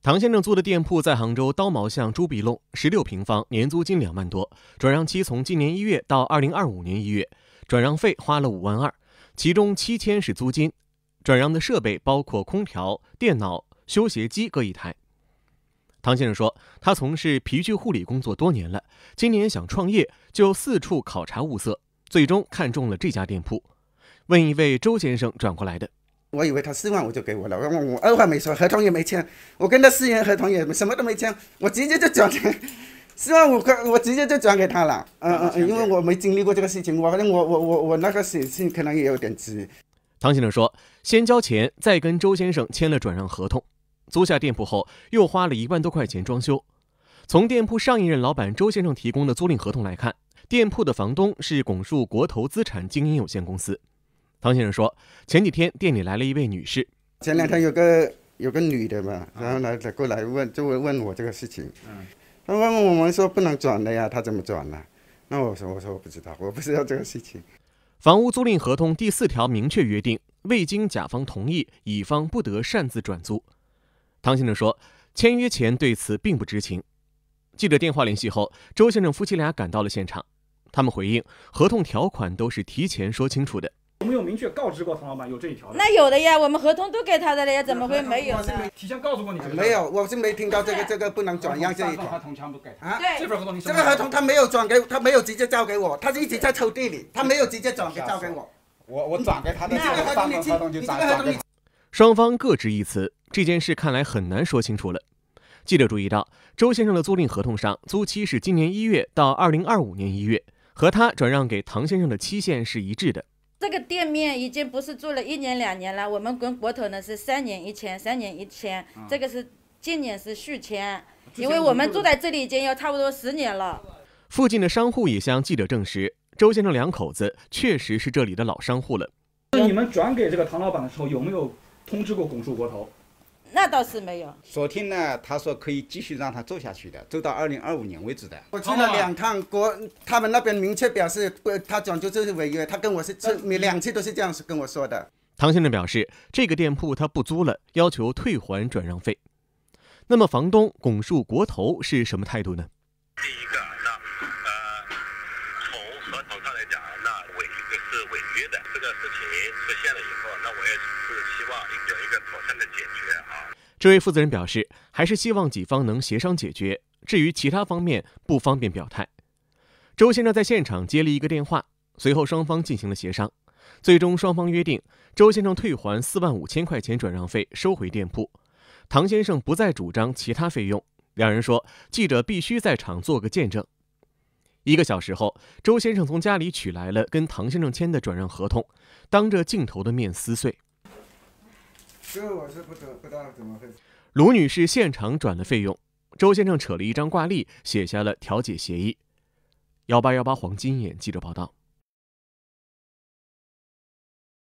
唐先生租的店铺在杭州刀茅巷朱碧弄，十六平方，年租金两万多，转让期从今年一月到二零二五年一月，转让费花了五万二，其中七千是租金。转让的设备包括空调、电脑、修鞋机各一台。唐先生说，他从事皮具护理工作多年了，今年想创业，就四处考察物色，最终看中了这家店铺。问一位周先生转过来的。我以为他四万我就给我了，我我二话没说，合同也没签，我跟他私人合同也什么都没签，我直接就转钱，四万五块，我直接就转给他了。嗯嗯，因为我没经历过这个事情，我反正我我我我那个写信可能也有点急。唐先生说，先交钱，再跟周先生签了转让合同，租下店铺后又花了一万多块钱装修。从店铺上一任老板周先生提供的租赁合同来看，店铺的房东是拱墅国投资产经营有限公司。唐先生说：“前几天店里来了一位女士，前两天有个有个女的嘛，然后来过来问，就问我这个事情。嗯，问我们说不能转的呀，她怎么转呢？那我说我说我不知道，我不知道这个事情。”房屋租赁合同第四条明确约定，未经甲方同意，乙方不得擅自转租。唐先生说，签约前对此并不知情。记者电话联系后，周先生夫妻俩赶到了现场，他们回应，合同条款都是提前说清楚的。确告知过唐老板有这一条的。那有的呀，我们合同都给他的了呀，怎么会没有？呢？是没提前告诉过你没有，我是没听到这个这个不能转让这一条。合同全部给他。对。这份合同，这个合同他没有转给，他没有直接交给我，他是一直在抽屉里，他没有直接转给交给我。我我转给他的。双方各执一词，这件事看来很难说清楚了。记者注意到，周先生的租赁合同上租期是今年一月到二零二五年一月，和他转让给唐先生的期限是一致的。这个店面已经不是住了一年两年了，我们跟国投呢是三年一签，三年一签，这个是今年是续签，因为我们住在这里已经有差不多十年了。附近的商户也向记者证实，周先生两口子确实是这里的老商户了。那你们转给这个唐老板的时候，有没有通知过拱墅国投？那倒是没有。昨天呢，他说可以继续让他做下去的，做到二零二五年为止的。我去了两趟国，他们那边明确表示，他讲究就是违约，他跟我是每两次都是这样跟我说的。唐先生表示，这个店铺他不租了，要求退还转让费。那么房东拱墅国投是什么态度呢？第一个，那呃，从合同上来讲，那违。是违约的，这个事情出现了以后，那我也是希望有一个妥善的解决啊。这位负责人表示，还是希望己方能协商解决，至于其他方面不方便表态。周先生在现场接了一个电话，随后双方进行了协商，最终双方约定，周先生退还四万五千块钱转让费，收回店铺，唐先生不再主张其他费用。两人说，记者必须在场做个见证。一个小时后，周先生从家里取来了跟唐先生签的转让合同，当着镜头的面撕碎。这我是不扯，不知道怎么回事。卢女士现场转了费用，周先生扯了一张挂历，写下了调解协议。幺八幺八黄金眼记者报道。